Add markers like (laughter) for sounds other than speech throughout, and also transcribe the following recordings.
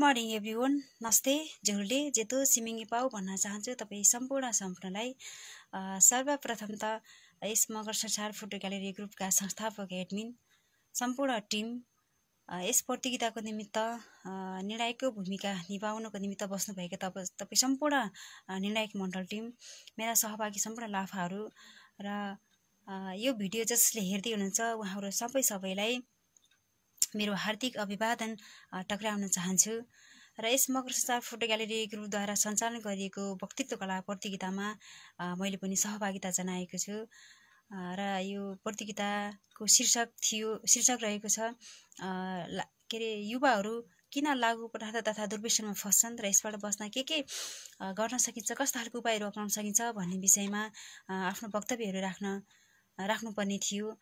good morning every one नमस्ते झुले जेतो सिमिङ्गी पाऊ भन्न चाहन्छु तपाईँ सम्पूर्ण सम्पूर्णलाई सर्वप्रथम त यस मगर संसार फोटो ग्यालेरी ग्रुपका संस्थापक एडमिन सम्पूर्ण टिम यस प्रतियोगिताको निमित्त निर्णायकको भूमिका निभाउनको निमित्त बस्नुभएको तपाईँ तपाईँ सम्पूर्ण निर्णायक मण्डल टिम मेरा सहभागी सम्पूर्ण लाफाहरू र यो भिडियो जसले हेर्दै हुनुहुन्छ उहाँहरू सबै सबैलाई मेरो हार्दिक अभिवादन टक्राउन चाहन्छु र यस मकर संसार फोटो ग्यालेरी ग्रुपद्वारा सञ्चालन गरिएको वक्तित्व कला प्रतियोगितामा मैले पनि सहभागिता जनाएको छु र यो प्रतियोगिताको शीर्षक थियो शीर्षक रहेको छ के अरे युवाहरू किन लागु पदार्थ तथा दुर्व्यसनमा फस्छन् र यसबाट बस्न के के गर्न सकिन्छ कस्ता खालको उपायहरू अप्नाउन सकिन्छ भन्ने विषयमा आफ्नो वक्तव्यहरू राख्न राख्नुपर्ने थियो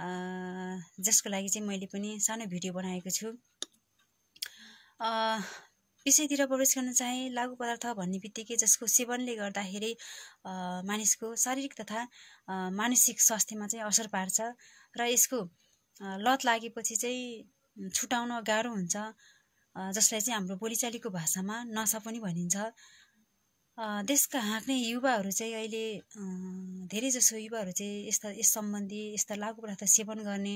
जसको लागि चाहिँ मैले पनि सानो भिडियो बनाएको छु विषयतिर प्रवेश गर्न चाहे लागु पदार्थ भन्ने बित्तिकै जसको सेवनले गर्दाखेरि मानिसको शारीरिक तथा मानसिक स्वास्थ्यमा चाहिँ असर पार्छ र यसको लत लागेपछि चाहिँ छुटाउन गाह्रो हुन्छ जसलाई चाहिँ हाम्रो बोलीचालीको भाषामा नसा पनि भनिन्छ देशका हाँक्ने युवाहरू चाहिँ अहिले धेरैजसो युवाहरू चाहिँ यस्ता यस सम्बन्धी यस्ता लागु पदार्थ सेवन गर्ने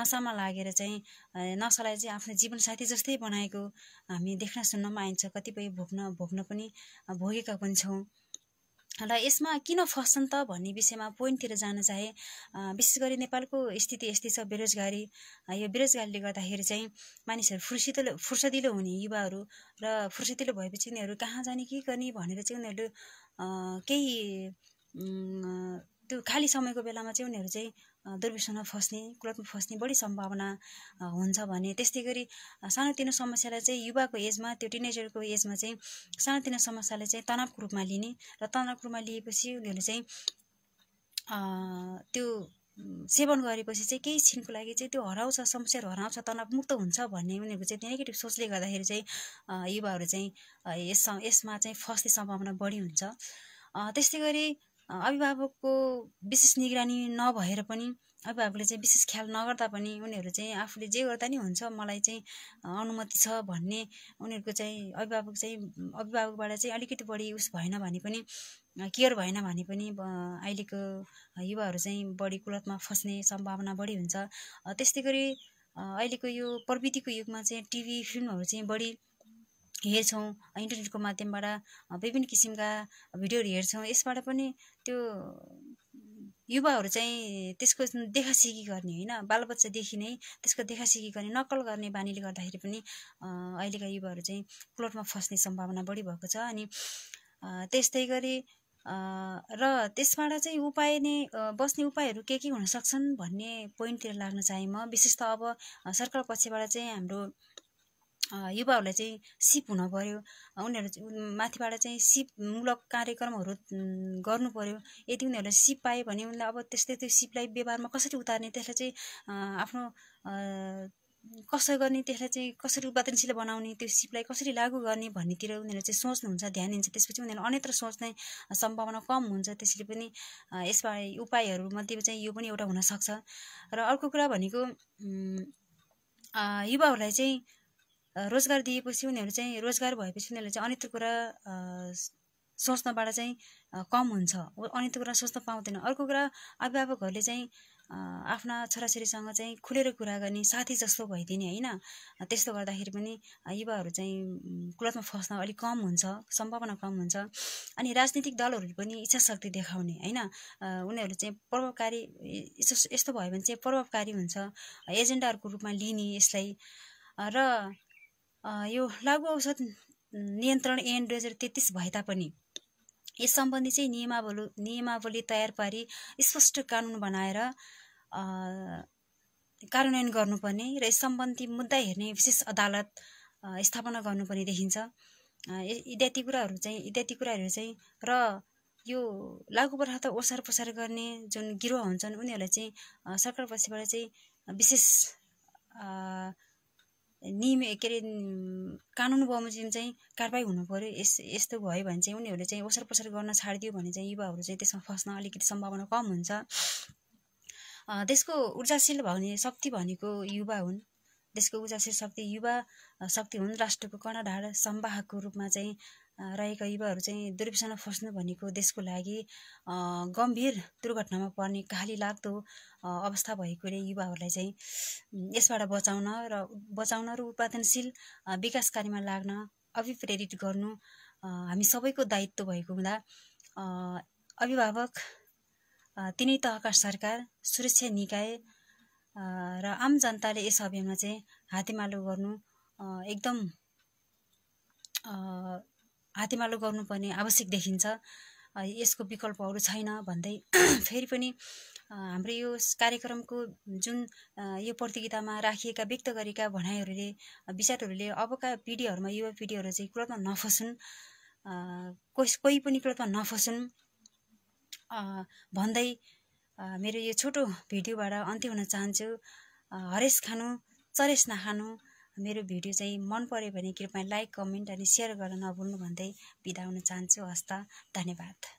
नसामा लागेर चाहिँ नसालाई चाहिँ आफ्नो जीवनसाथी जस्तै बनाएको हामी देख्न सुन्नमा आइन्छ कतिपय भोग्न भोग्न पनि भोगेका पनि छौँ र यसमा किन फस्छन् त भन्ने विषयमा पोइन्टतिर जान चाहे विशेष गरी नेपालको स्थिति यस्तै छ बेरोजगारी यो बेरोजगारीले गर्दाखेरि चाहिँ मानिसहरू फुर्सिदलो फुर्सदिलो हुने युवाहरू र फुर्सदिलो भएपछि उनीहरू कहाँ जाने के गर्ने भनेर चाहिँ उनीहरू केही त्यो खाली समयको बेलामा चाहिँ उनीहरू चाहिँ दुर्विसमा फस्ने कुलतमा फस्ने बढी सम्भावना हुन्छ भने त्यस्तै गरी सानोतिनो समस्यालाई चाहिँ युवाको एजमा त्यो टिनेजरको एजमा चाहिँ सानोतिनो समस्यालाई चाहिँ तनावको रूपमा लिने र तनावको रूपमा लिएपछि उनीहरूले चाहिँ त्यो सेवन गरेपछि चाहिँ केही छिनको लागि चाहिँ त्यो हराउँछ समस्याहरू हराउँछ तनावमुक्त हुन्छ भन्ने उनीहरूको चाहिँ नेगेटिभ सोचले गर्दाखेरि चाहिँ युवाहरू चाहिँ यस यसमा चाहिँ फस्ने सम्भावना बढी हुन्छ त्यस्तै गरी अभिभावकको विशेष निगरानी नभएर पनि अभिभावकले चाहिँ विशेष ख्याल नगर्दा पनि उनीहरू चाहिँ आफूले जे गर्दा नि हुन्छ मलाई चाहिँ अनुमति छ भन्ने उनीहरूको चाहिँ अभिभावक चाहिँ अभिभावकबाट चाहिँ अलिकति बढी उस भएन भने पनि केयर भएन भने पनि अहिलेको युवाहरू चाहिँ बढी कुलतमा फस्ने सम्भावना बढी हुन्छ त्यस्तै गरी अहिलेको यो प्रविधिको युगमा चाहिँ टिभी फिल्महरू चाहिँ बढी हेर्छौँ इन्टरनेटको माध्यमबाट विभिन्न किसिमका भिडियोहरू हेर्छौँ यसबाट पनि त्यो युवाहरू चाहिँ त्यसको देखासेखी गर्ने होइन बालबच्चादेखि नै त्यसको देखासेखी गर्ने नक्कल गर्ने बानीले गर्दाखेरि पनि अहिलेका युवाहरू चाहिँ क्लोटमा फस्ने सम्भावना बढी भएको छ अनि त्यस्तै गरी र त्यसबाट चाहिँ उपाय नै बस्ने उपायहरू के के हुन सक्छन् भन्ने पोइन्टतिर लाग्न चाहे म विशेष त अब सरकार पक्षबाट चाहिँ हाम्रो युवाहरूलाई चाहिँ सिप हुन पऱ्यो उनीहरू माथिबाट चाहिँ सिपमूलक कार्यक्रमहरू गर्नु पऱ्यो यदि उनीहरूले सिप पायो भने उनलाई अब त्यस्तै त्यो सिपलाई व्यवहारमा कसरी उतार्ने त्यसलाई चाहिँ आफ्नो कसरी गर्ने त्यसलाई चाहिँ कसरी उत्पादनशील बनाउने त्यो सिपलाई कसरी लागू गर्ने भन्नेतिर उनीहरू चाहिँ सोच्नुहुन्छ ध्यान दिन्छ त्यसपछि उनीहरू अन्यत्र सोच्ने सम्भावना कम हुन्छ त्यसैले पनि यसबाट उपायहरूमध्ये चाहिँ यो पनि एउटा हुनसक्छ र अर्को कुरा भनेको युवाहरूलाई चाहिँ रोजगार दिएपछि उनीहरू चाहिँ रोजगार भएपछि उनीहरूले चाहिँ अनित्र कुरा सोच्नबाट चाहिँ कम हुन्छ अनित्र कुरा सोच्न पाउँदैन अर्को कुरा अभिभावकहरूले चाहिँ आफ्ना छोराछोरीसँग चाहिँ खुलेर कुरा गर्ने साथी जस्तो भइदिने होइन त्यस्तो गर्दाखेरि पनि युवाहरू चाहिँ कुलतमा फस्न अलिक कम हुन्छ सम्भावना कम हुन्छ अनि राजनीतिक दलहरूले पनि इच्छा शक्ति देखाउने होइन उनीहरू चाहिँ प्रभावकारी यस्तो भयो भने चाहिँ प्रभावकारी हुन्छ एजेन्डाहरूको रूपमा लिने यसलाई र यो लागु औषध नियन्त्रण एन दुई हजार तेत्तिस भए तापनि यस सम्बन्धी चाहिँ नियमावली नियमावली तयार पारी स्पष्ट कानुन बनाएर कार्यान्वयन गर्नुपर्ने र यस सम्बन्धी मुद्दा हेर्ने विशेष अदालत स्थापना गर्नुपर्ने देखिन्छ इत्यादि कुराहरू चाहिँ इत्यादि कुराहरू चाहिँ र यो लागु पदार्थ ओसार पसार गर्ने जुन गिरोह हुन्छन् उनीहरूलाई चाहिँ सरकार पछिबाट चाहिँ विशेष नियम के अरे कानुन बमोजिम चाहिँ कारवाही हुनु पऱ्यो यस यस्तो भयो भने चाहिँ उनीहरूले चाहिँ ओसार पसार गर्न छाडिदियो भने चाहिँ युवाहरू चाहिँ त्यसमा फस्न अलिकति सम्भावना कम हुन्छ त्यसको ऊर्जाशील भन्ने शक्ति भनेको युवा हुन् त्यसको ऊर्जाशील शक्ति युवा शक्ति हुन् राष्ट्रको कर्णधार सम्वाहको रूपमा चाहिँ रहेका युवाहरू चाहिँ दुर्व्यसना फस्नु भनेको देशको लागि गम्भीर दुर्घटनामा पर्ने खाली लाग्दो अवस्था भएकोले युवाहरूलाई चाहिँ यसबाट बचाउन र बचाउन र उत्पादनशील विकास कार्यमा लाग्न अभिप्रेरित गर्नु हामी सबैको दायित्व भएको हुँदा अभिभावक तिनै तहका सरकार सुरक्षा निकाय र आम जनताले यस अभियानमा चाहिँ हातेमालो गर्नु एकदम हातेमालो गर्नुपर्ने आवश्यक देखिन्छ यसको विकल्पहरू छैन भन्दै (clears throat) फेरि पनि हाम्रो यो कार्यक्रमको जुन यो प्रतियोगितामा राखिएका व्यक्त गरेका भनाइहरूले विचारहरूले अबका पिँढीहरूमा युवा पिँढीहरू चाहिँ कुलतमा नफसुन् कोस कोही पनि कुलतमा नफसुन् भन्दै मेरो यो छोटो भिडियोबाट अन्त्य हुन चाहन्छु हरेस खानु चरेस नखानु मेरो भिडियो चाहिँ मन पऱ्यो भने कृपया लाइक कमेन्ट अनि सेयर गर्न नभुल्नु भन्दै बिदा हुन चाहन्छु हस्त धन्यवाद